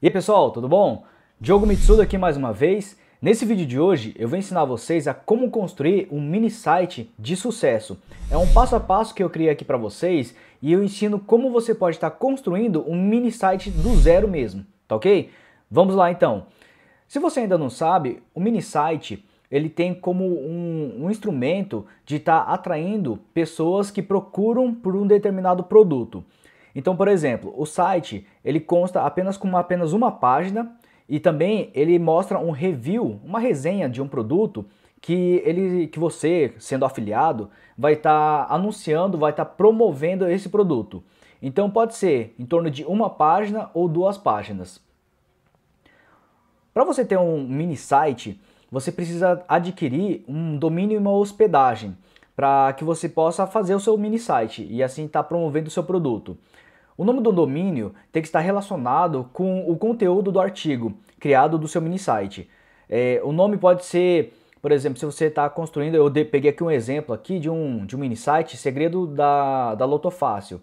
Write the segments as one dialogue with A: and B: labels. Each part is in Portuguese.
A: E aí pessoal, tudo bom? Diogo Mitsudo aqui mais uma vez. Nesse vídeo de hoje eu vou ensinar vocês a como construir um mini site de sucesso. É um passo a passo que eu criei aqui para vocês e eu ensino como você pode estar construindo um mini site do zero mesmo, tá ok? Vamos lá então. Se você ainda não sabe, o mini site ele tem como um, um instrumento de estar tá atraindo pessoas que procuram por um determinado produto. Então, por exemplo, o site ele consta apenas com apenas uma página e também ele mostra um review, uma resenha de um produto que ele que você, sendo afiliado, vai estar tá anunciando, vai estar tá promovendo esse produto. Então pode ser em torno de uma página ou duas páginas. Para você ter um mini site, você precisa adquirir um domínio e uma hospedagem para que você possa fazer o seu mini site e assim estar tá promovendo o seu produto. O nome do domínio tem que estar relacionado com o conteúdo do artigo criado do seu mini site. É, o nome pode ser, por exemplo, se você está construindo, eu peguei aqui um exemplo aqui de um, de um mini site, segredo da, da Lotofácil.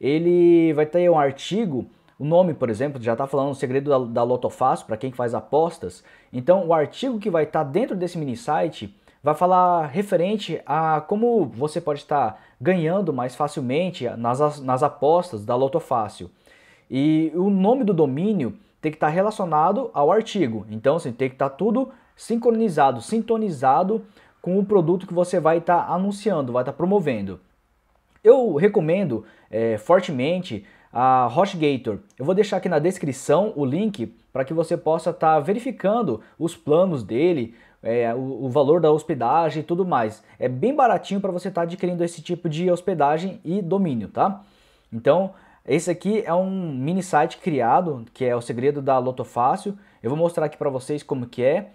A: Ele vai ter um artigo o nome, por exemplo, já está falando o segredo da, da Lotofácil para quem faz apostas. Então, o artigo que vai estar tá dentro desse mini site vai falar referente a como você pode estar ganhando mais facilmente nas, nas apostas da Loto Fácil. E o nome do domínio tem que estar relacionado ao artigo. Então, assim, tem que estar tudo sincronizado, sintonizado com o produto que você vai estar anunciando, vai estar promovendo. Eu recomendo é, fortemente a HostGator. Eu vou deixar aqui na descrição o link para que você possa estar verificando os planos dele, é, o, o, valor da hospedagem e tudo mais. É bem baratinho para você estar tá adquirindo esse tipo de hospedagem e domínio, tá? Então, esse aqui é um mini site criado, que é o segredo da lotofácil. Eu vou mostrar aqui para vocês como que é.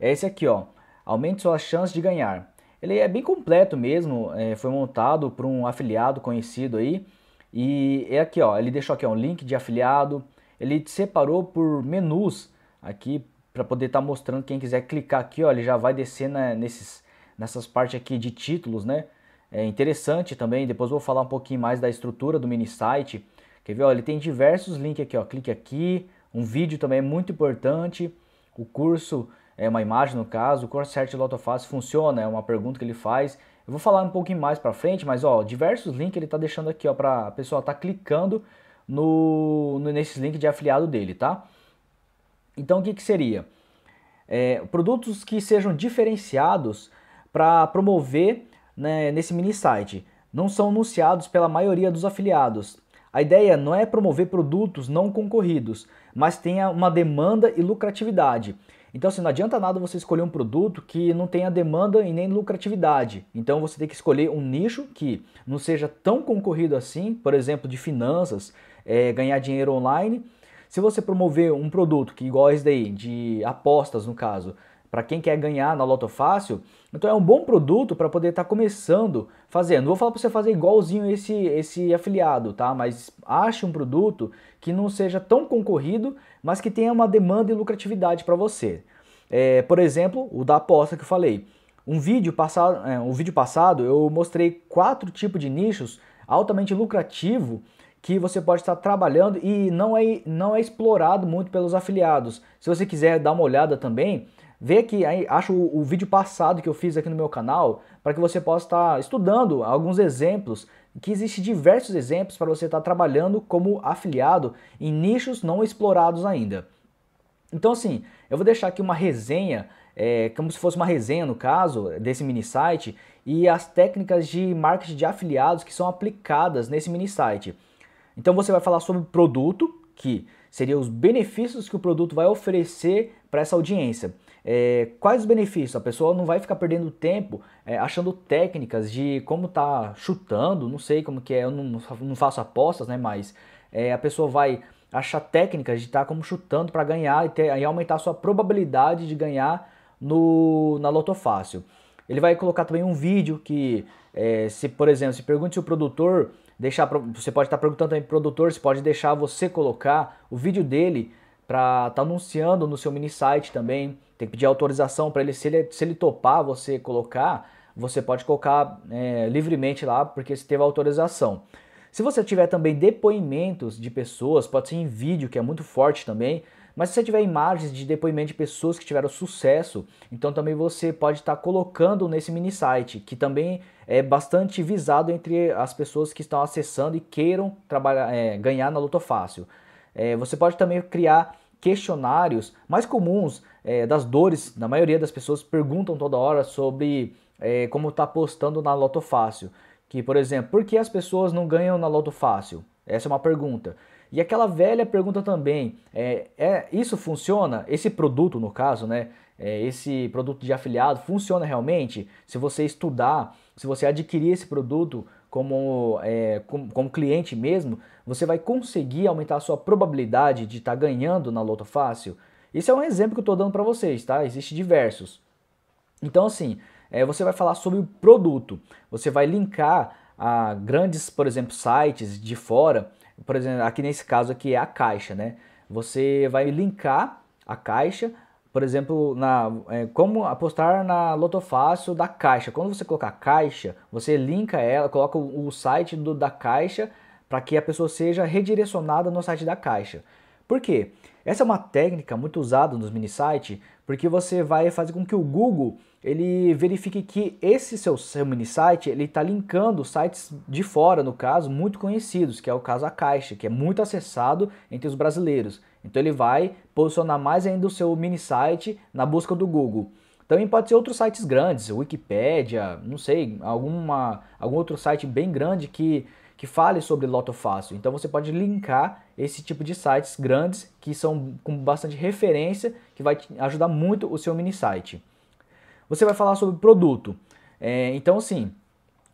A: É esse aqui, ó. Aumente sua chance de ganhar. Ele é bem completo mesmo, é, foi montado por um afiliado conhecido aí. E é aqui, ó, ele deixou aqui ó, um link de afiliado. Ele separou por menus aqui para poder estar tá mostrando quem quiser clicar aqui, ó, ele já vai descer na, né, nesses, nessas partes aqui de títulos, né? É interessante também, depois vou falar um pouquinho mais da estrutura do mini site. Quer ver, ó, ele tem diversos links aqui, ó, clique aqui, um vídeo também é muito importante, o curso é uma imagem no caso, o curso Loto Lotofácil funciona, é uma pergunta que ele faz. Eu vou falar um pouquinho mais para frente, mas ó, diversos links ele está deixando aqui, ó, para a pessoa tá clicando no, no nesses links de afiliado dele, tá? Então, o que, que seria? É, produtos que sejam diferenciados para promover né, nesse mini site. Não são anunciados pela maioria dos afiliados. A ideia não é promover produtos não concorridos, mas tenha uma demanda e lucratividade. Então, assim, não adianta nada você escolher um produto que não tenha demanda e nem lucratividade. Então, você tem que escolher um nicho que não seja tão concorrido assim, por exemplo, de finanças, é, ganhar dinheiro online, se você promover um produto que igual esse daí, de apostas no caso, para quem quer ganhar na Loto Fácil, então é um bom produto para poder estar tá começando fazendo. vou falar para você fazer igualzinho esse, esse afiliado, tá? Mas ache um produto que não seja tão concorrido, mas que tenha uma demanda e lucratividade para você. É, por exemplo, o da aposta que eu falei. Um vídeo, passado, é, um vídeo passado eu mostrei quatro tipos de nichos altamente lucrativo que você pode estar trabalhando e não é, não é explorado muito pelos afiliados. Se você quiser dar uma olhada também, vê que acho o, o vídeo passado que eu fiz aqui no meu canal para que você possa estar estudando alguns exemplos, que existem diversos exemplos para você estar trabalhando como afiliado em nichos não explorados ainda. Então assim, eu vou deixar aqui uma resenha, é, como se fosse uma resenha no caso, desse mini site e as técnicas de marketing de afiliados que são aplicadas nesse mini site. Então você vai falar sobre o produto, que seria os benefícios que o produto vai oferecer para essa audiência. É, quais os benefícios? A pessoa não vai ficar perdendo tempo é, achando técnicas de como tá chutando, não sei como que é, eu não, não faço apostas, né? Mas é, a pessoa vai achar técnicas de estar tá como chutando para ganhar e, ter, e aumentar a sua probabilidade de ganhar no, na Loto Fácil. Ele vai colocar também um vídeo que, é, se por exemplo, se pergunte se o produtor deixar. Você pode estar perguntando também pro produtor, se pode deixar você colocar o vídeo dele para estar tá anunciando no seu mini site também. Tem que pedir autorização para ele se, ele. se ele topar você colocar, você pode colocar é, livremente lá, porque você teve autorização. Se você tiver também depoimentos de pessoas, pode ser em vídeo, que é muito forte também, mas se você tiver imagens de depoimento de pessoas que tiveram sucesso, então também você pode estar tá colocando nesse mini site, que também é bastante visado entre as pessoas que estão acessando e queiram trabalhar, é, ganhar na Loto Fácil. É, você pode também criar questionários mais comuns é, das dores, na maioria das pessoas perguntam toda hora sobre é, como está postando na Loto Fácil. Que, por exemplo, por que as pessoas não ganham na Loto Fácil? Essa é uma pergunta. E aquela velha pergunta também, é, é isso funciona? Esse produto, no caso, né? É, esse produto de afiliado funciona realmente? Se você estudar, se você adquirir esse produto como, é, como, como cliente mesmo, você vai conseguir aumentar a sua probabilidade de estar tá ganhando na Loto Fácil? Isso é um exemplo que eu estou dando para vocês, tá? existem diversos. Então, assim, é, você vai falar sobre o produto. Você vai linkar a grandes, por exemplo, sites de fora. Por exemplo, aqui nesse caso aqui é a Caixa, né? Você vai linkar a Caixa, por exemplo, na é, como apostar na Lotofácil da Caixa. Quando você colocar Caixa, você linka ela, coloca o, o site do, da Caixa para que a pessoa seja redirecionada no site da Caixa. Por quê? Essa é uma técnica muito usada nos mini sites, porque você vai fazer com que o Google ele verifique que esse seu, seu mini site ele está linkando sites de fora, no caso, muito conhecidos, que é o caso a Caixa, que é muito acessado entre os brasileiros. Então ele vai posicionar mais ainda o seu mini site na busca do Google. Também pode ser outros sites grandes, Wikipedia, não sei, alguma, algum outro site bem grande que, que fale sobre Loto Fácil. Então você pode linkar esse tipo de sites grandes que são com bastante referência, que vai ajudar muito o seu mini site. Você vai falar sobre produto. É, então, assim,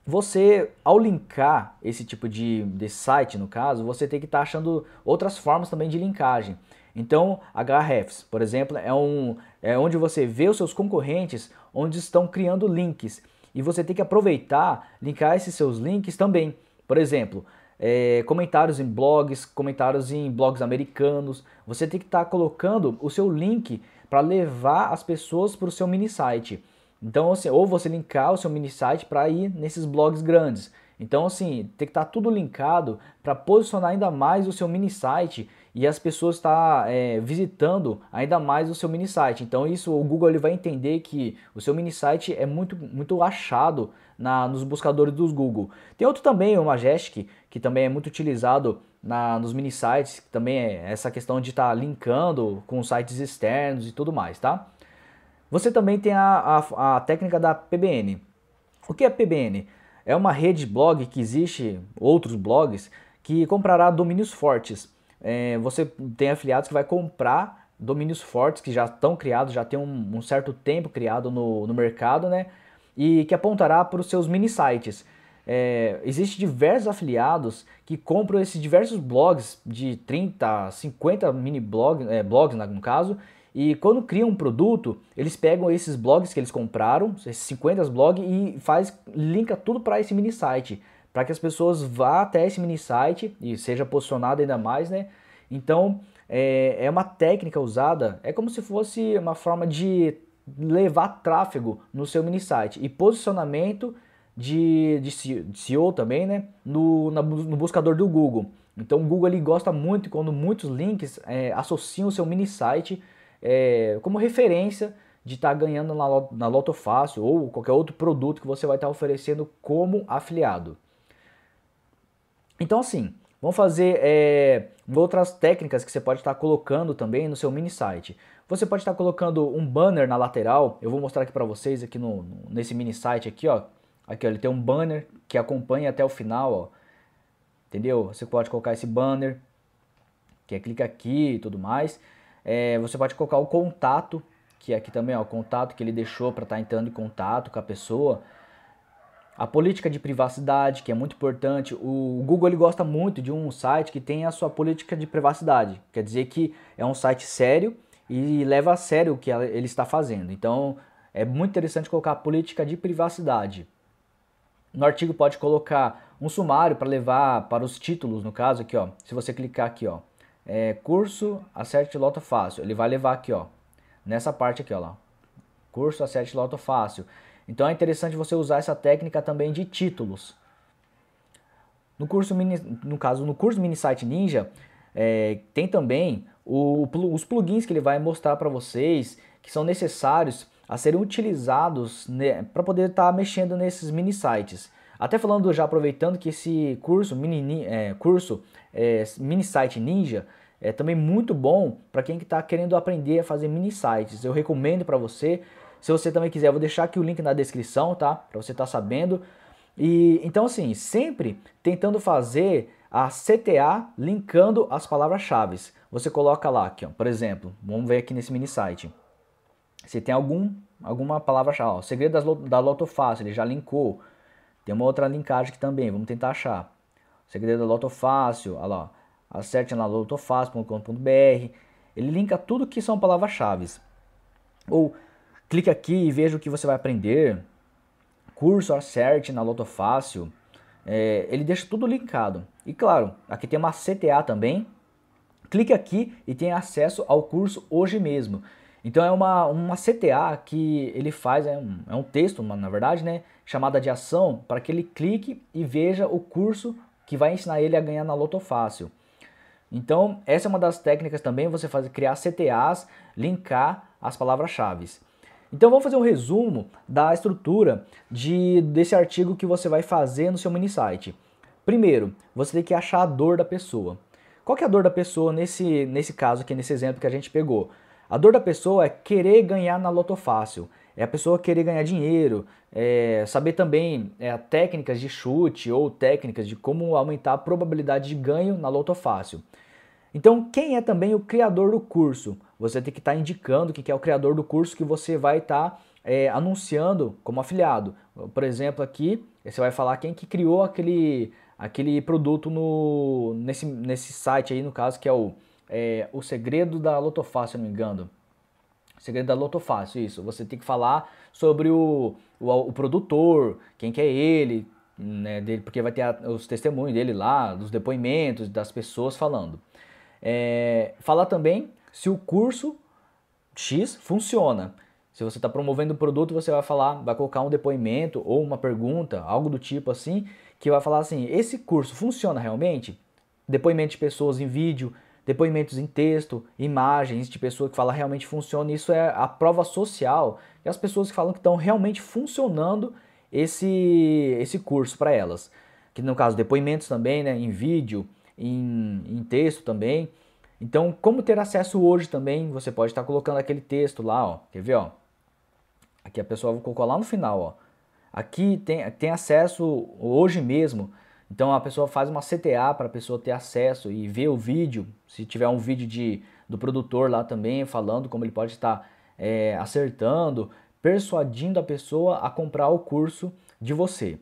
A: você, ao linkar esse tipo de, de site, no caso, você tem que estar tá achando outras formas também de linkagem. Então, HRFs, por exemplo, é, um, é onde você vê os seus concorrentes onde estão criando links. E você tem que aproveitar, linkar esses seus links também. Por exemplo, é, comentários em blogs, comentários em blogs americanos. Você tem que estar tá colocando o seu link para levar as pessoas para o seu mini site. Então, assim, ou você linkar o seu mini site para ir nesses blogs grandes. Então, assim, tem que estar tá tudo linkado para posicionar ainda mais o seu mini site e as pessoas estar tá, é, visitando ainda mais o seu mini site. Então, isso o Google ele vai entender que o seu mini site é muito, muito achado na, nos buscadores dos Google. Tem outro também, o Majestic, que também é muito utilizado na, nos mini sites, que também é essa questão de estar tá linkando com sites externos e tudo mais, tá? Você também tem a, a, a técnica da PBN. O que é PBN? É uma rede blog que existe, outros blogs, que comprará domínios fortes. É, você tem afiliados que vai comprar domínios fortes que já estão criados, já tem um, um certo tempo criado no, no mercado, né? E que apontará para os seus mini sites é, existe diversos afiliados que compram esses diversos blogs de 30, 50 mini blog, é, blogs né, no caso, e quando criam um produto, eles pegam esses blogs que eles compraram, esses 50 blogs, e faz, linka tudo para esse mini site, para que as pessoas vá até esse mini site e seja posicionado ainda mais, né? Então é, é uma técnica usada, é como se fosse uma forma de levar tráfego no seu mini site. E posicionamento de, de, de SEO também, né? No, na, no buscador do Google. Então o Google ele gosta muito quando muitos links é, associam o seu mini site é, como referência de estar tá ganhando na, na Loto Fácil ou qualquer outro produto que você vai estar tá oferecendo como afiliado. Então assim, vamos fazer é, outras técnicas que você pode estar tá colocando também no seu mini site. Você pode estar tá colocando um banner na lateral, eu vou mostrar aqui para vocês aqui no, nesse mini site aqui, ó. Aqui, ó, ele tem um banner que acompanha até o final, ó. Entendeu? Você pode colocar esse banner, que é clica aqui e tudo mais. É, você pode colocar o contato, que é aqui também, ó, o contato que ele deixou para estar tá entrando em contato com a pessoa. A política de privacidade, que é muito importante. O Google ele gosta muito de um site que tem a sua política de privacidade. Quer dizer que é um site sério e leva a sério o que ele está fazendo. Então, é muito interessante colocar a política de privacidade. No artigo pode colocar um sumário para levar para os títulos, no caso aqui, ó. Se você clicar aqui, ó, é, curso acerte loto fácil, ele vai levar aqui, ó, nessa parte aqui, ó lá. Curso acerte loto fácil. Então é interessante você usar essa técnica também de títulos. No curso mini, no caso, no curso mini site ninja, é, tem também o, os plugins que ele vai mostrar para vocês que são necessários a serem utilizados né, para poder estar tá mexendo nesses mini sites. Até falando, já aproveitando que esse curso, mini, é, curso é, mini site ninja, é também muito bom para quem está querendo aprender a fazer mini sites. Eu recomendo para você. Se você também quiser, vou deixar aqui o link na descrição, tá? Para você estar tá sabendo. E então assim, sempre tentando fazer a CTA linkando as palavras-chave. Você coloca lá, aqui, ó, por exemplo, vamos ver aqui nesse mini site. Se tem algum, alguma palavra-chave, o segredo das, da Loto Fácil, ele já linkou. Tem uma outra linkagem aqui também, vamos tentar achar. O segredo da Loto Fácil, olha lá, acerte na lotofácil.com.br. Ele linka tudo que são palavras-chave. Ou clique aqui e veja o que você vai aprender. Curso acerte na Loto Fácil. É, ele deixa tudo linkado. E claro, aqui tem uma CTA também. Clique aqui e tem acesso ao curso hoje mesmo. Então é uma, uma CTA que ele faz, é um, é um texto, na verdade, né, chamada de ação, para que ele clique e veja o curso que vai ensinar ele a ganhar na Loto Fácil. Então, essa é uma das técnicas também, você fazer criar CTAs, linkar as palavras-chave. Então, vamos fazer um resumo da estrutura de, desse artigo que você vai fazer no seu mini site. Primeiro, você tem que achar a dor da pessoa. Qual que é a dor da pessoa nesse, nesse caso aqui, nesse exemplo que a gente pegou? A dor da pessoa é querer ganhar na loto fácil, é a pessoa querer ganhar dinheiro, é saber também é, técnicas de chute ou técnicas de como aumentar a probabilidade de ganho na loto fácil. Então, quem é também o criador do curso? Você tem que estar tá indicando que é o criador do curso que você vai estar tá, é, anunciando como afiliado. Por exemplo, aqui você vai falar quem que criou aquele, aquele produto no, nesse, nesse site aí, no caso, que é o é, O Segredo da Lotofácil, se não me engano. O segredo da Lotofácil, isso. Você tem que falar sobre o, o, o produtor, quem que é ele, né, dele, porque vai ter a, os testemunhos dele lá, dos depoimentos, das pessoas falando. É, falar também se o curso X funciona. Se você está promovendo o produto, você vai falar, vai colocar um depoimento ou uma pergunta, algo do tipo assim, que vai falar assim: esse curso funciona realmente? Depoimento de pessoas em vídeo, depoimentos em texto, imagens de pessoa que fala realmente funciona. Isso é a prova social e as pessoas que falam que estão realmente funcionando esse, esse curso para elas. Que no caso, depoimentos também, né, em vídeo, em, em texto também. Então, como ter acesso hoje também, você pode estar colocando aquele texto lá, ó. Quer ver, ó? Aqui a pessoa colocou lá no final, ó. Aqui tem, tem acesso hoje mesmo então a pessoa faz uma CTA para a pessoa ter acesso e ver o vídeo, se tiver um vídeo de, do produtor lá também falando como ele pode estar é, acertando, persuadindo a pessoa a comprar o curso de você.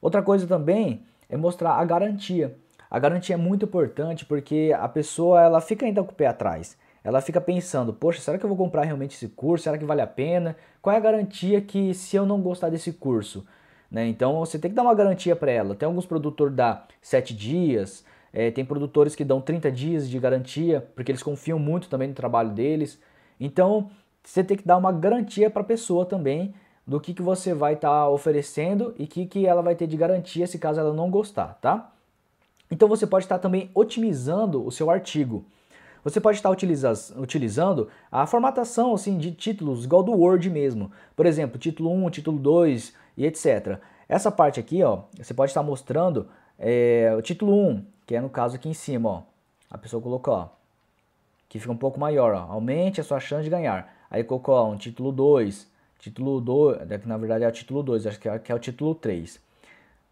A: Outra coisa também é mostrar a garantia. A garantia é muito importante porque a pessoa ela fica ainda com o pé atrás. Ela fica pensando, poxa, será que eu vou comprar realmente esse curso? Será que vale a pena? Qual é a garantia que se eu não gostar desse curso, né? Então você tem que dar uma garantia para ela. Tem alguns produtores que dá 7 dias, é, tem produtores que dão 30 dias de garantia, porque eles confiam muito também no trabalho deles. Então você tem que dar uma garantia para a pessoa também do que, que você vai estar tá oferecendo e que, que ela vai ter de garantia se caso ela não gostar, tá? Então você pode estar tá também otimizando o seu artigo. Você pode estar utilizando a formatação assim, de títulos igual do Word mesmo. Por exemplo, título 1, título 2 e etc. Essa parte aqui, ó, você pode estar mostrando é, o título 1, que é no caso aqui em cima, ó. A pessoa colocou, ó, que fica um pouco maior, ó, aumente a sua chance de ganhar. Aí colocou ó, um título 2, título 2, é que na verdade é o título 2, acho que é, que é o título 3.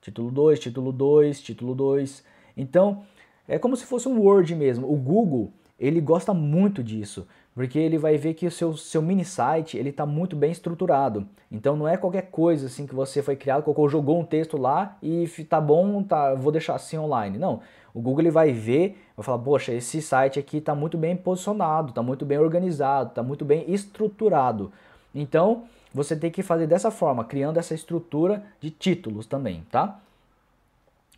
A: Título 2, título 2, título 2. Então, é como se fosse um Word mesmo. O Google ele gosta muito disso, porque ele vai ver que o seu, seu mini site ele está muito bem estruturado. Então não é qualquer coisa assim que você foi criado, colocou, jogou um texto lá e tá bom, tá, vou deixar assim online. Não, o Google ele vai ver, vai falar, poxa, esse site aqui está muito bem posicionado, está muito bem organizado, está muito bem estruturado. Então você tem que fazer dessa forma, criando essa estrutura de títulos também, tá?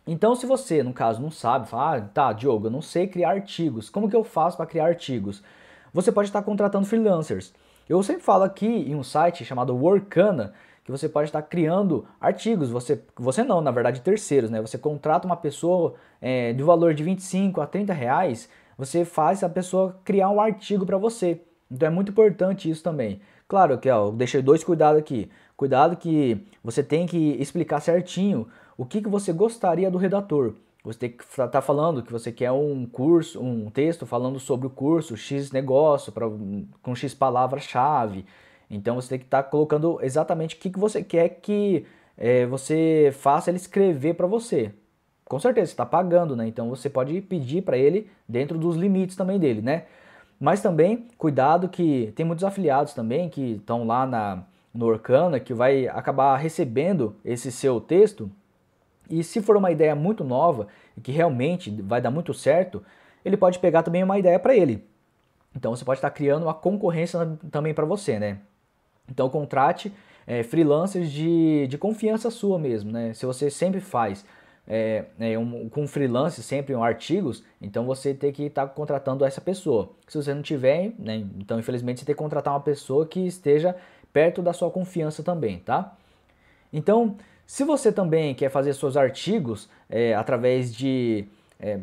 A: Então, se você, no caso, não sabe, fala, ah, tá, Diogo, eu não sei criar artigos. Como que eu faço para criar artigos? Você pode estar contratando freelancers. Eu sempre falo aqui em um site chamado Workana que você pode estar criando artigos. Você, você não, na verdade, terceiros, né? Você contrata uma pessoa é, de valor de 25 a 30 reais, você faz a pessoa criar um artigo para você. Então é muito importante isso também. Claro que ó, eu deixei dois cuidados aqui. Cuidado que você tem que explicar certinho o que, que você gostaria do redator. Você está falando que você quer um curso, um texto falando sobre o curso, X negócio, pra, com X palavra-chave. Então você tem que estar tá colocando exatamente o que, que você quer que é, você faça ele escrever para você. Com certeza, você está pagando, né? Então você pode pedir para ele dentro dos limites também dele, né? Mas também, cuidado que tem muitos afiliados também que estão lá na, no Orkana, que vai acabar recebendo esse seu texto e se for uma ideia muito nova e que realmente vai dar muito certo, ele pode pegar também uma ideia para ele. Então você pode estar tá criando uma concorrência também para você, né? Então contrate é, freelancers de, de confiança sua mesmo, né? Se você sempre faz é, é, um, com freelance sempre um artigos, então você tem que estar tá contratando essa pessoa. Se você não tiver, né, então infelizmente você tem que contratar uma pessoa que esteja perto da sua confiança também, tá? Então se você também quer fazer seus artigos é, através de é,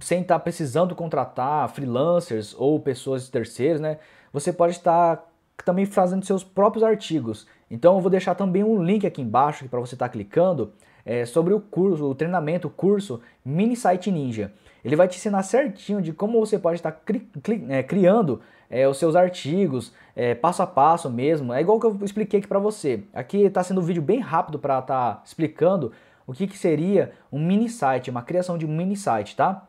A: sem estar tá precisando contratar freelancers ou pessoas terceiras, né? Você pode estar também fazendo seus próprios artigos. Então eu vou deixar também um link aqui embaixo para você estar tá clicando é, sobre o curso, o treinamento, o curso Mini Site Ninja. Ele vai te ensinar certinho de como você pode estar tá cri, cri, é, criando é, os seus artigos, é, passo a passo mesmo. É igual que eu expliquei aqui para você. Aqui está sendo um vídeo bem rápido para estar tá explicando o que, que seria um mini site, uma criação de um mini site, tá?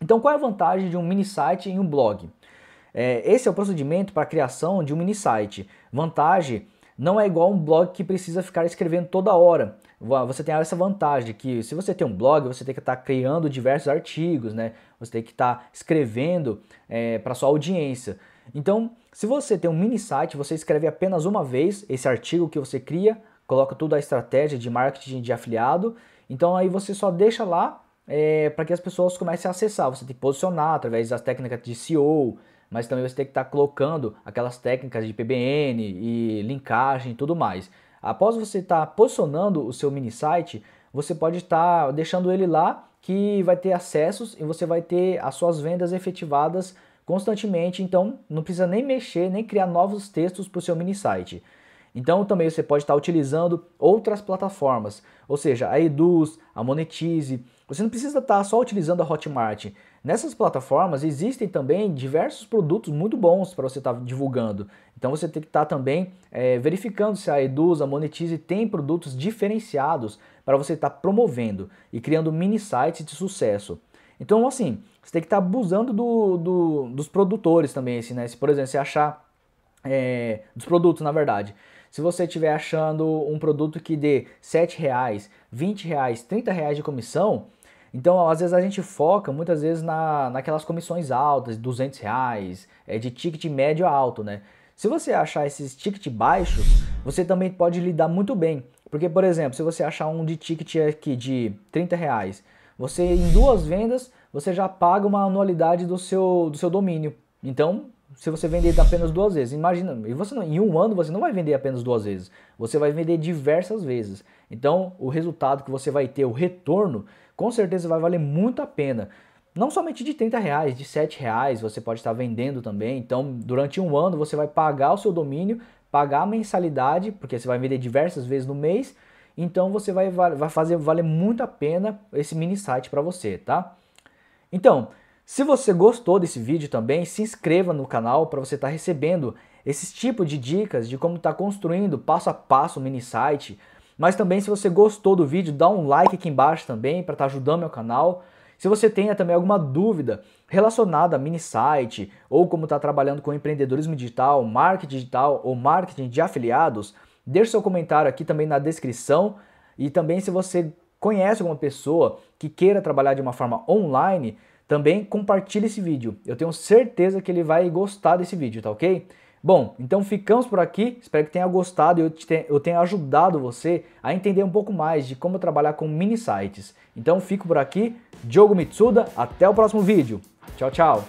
A: Então, qual é a vantagem de um mini site em um blog? É, esse é o procedimento para a criação de um mini site. Vantagem não é igual um blog que precisa ficar escrevendo toda hora você tem essa vantagem que se você tem um blog, você tem que estar tá criando diversos artigos, né? Você tem que estar tá escrevendo é, para sua audiência. Então, se você tem um mini site, você escreve apenas uma vez esse artigo que você cria, coloca toda a estratégia de marketing de afiliado. Então aí você só deixa lá é, para que as pessoas comecem a acessar. Você tem que posicionar através das técnicas de SEO, mas também você tem que estar tá colocando aquelas técnicas de PBN e linkagem e tudo mais. Após você estar tá posicionando o seu mini site, você pode estar tá deixando ele lá que vai ter acessos e você vai ter as suas vendas efetivadas constantemente, então não precisa nem mexer, nem criar novos textos para o seu mini site. Então também você pode estar tá utilizando outras plataformas, ou seja, a Eduz, a Monetize. Você não precisa estar tá só utilizando a Hotmart. Nessas plataformas existem também diversos produtos muito bons para você estar tá divulgando. Então você tem que estar tá também é, verificando se a a Monetize tem produtos diferenciados para você estar tá promovendo e criando mini sites de sucesso. Então, assim, você tem que estar tá abusando do, do, dos produtores também, assim, né? Se, por exemplo, você achar é, dos produtos, na verdade. Se você estiver achando um produto que dê R$ reais R$ reais R$ reais de comissão, então, às vezes a gente foca muitas vezes na, naquelas comissões altas, 200 reais, é, de ticket médio a alto, né? Se você achar esses tickets baixos, você também pode lidar muito bem. Porque, por exemplo, se você achar um de ticket aqui de 30 reais, você em duas vendas, você já paga uma anualidade do seu, do seu domínio. Então, se você vender apenas duas vezes, imagina, e você não, em um ano você não vai vender apenas duas vezes, você vai vender diversas vezes. Então, o resultado que você vai ter, o retorno, com certeza vai valer muito a pena. Não somente de 30 reais, de 7 reais você pode estar vendendo também. Então, durante um ano você vai pagar o seu domínio, pagar a mensalidade, porque você vai vender diversas vezes no mês. Então, você vai, vai fazer valer muito a pena esse mini site para você, tá? Então, se você gostou desse vídeo também, se inscreva no canal para você estar tá recebendo esses tipo de dicas de como estar tá construindo passo a passo o mini site mas também se você gostou do vídeo, dá um like aqui embaixo também para estar tá ajudando meu canal. Se você tenha também alguma dúvida relacionada a mini site ou como está trabalhando com empreendedorismo digital, marketing digital ou marketing de afiliados, deixe seu comentário aqui também na descrição e também se você conhece alguma pessoa que queira trabalhar de uma forma online, também compartilhe esse vídeo. Eu tenho certeza que ele vai gostar desse vídeo, tá ok? Bom, então ficamos por aqui. Espero que tenha gostado e eu, te, eu tenha ajudado você a entender um pouco mais de como trabalhar com mini sites. Então fico por aqui. Diogo Mitsuda, até o próximo vídeo. Tchau, tchau.